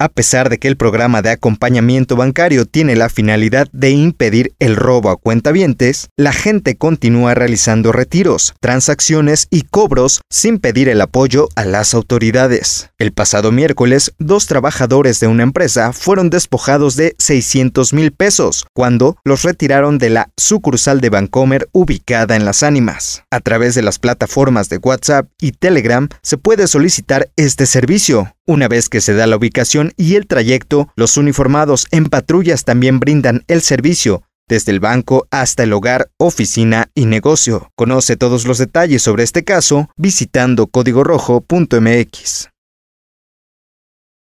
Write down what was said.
A pesar de que el programa de acompañamiento bancario tiene la finalidad de impedir el robo a cuentavientes, la gente continúa realizando retiros, transacciones y cobros sin pedir el apoyo a las autoridades. El pasado miércoles, dos trabajadores de una empresa fueron despojados de 600 mil pesos cuando los retiraron de la sucursal de Bancomer ubicada en Las Ánimas. A través de las plataformas de WhatsApp y Telegram se puede solicitar este servicio, una vez que se da la ubicación y el trayecto, los uniformados en patrullas también brindan el servicio, desde el banco hasta el hogar, oficina y negocio. Conoce todos los detalles sobre este caso visitando códigorrojo.mx.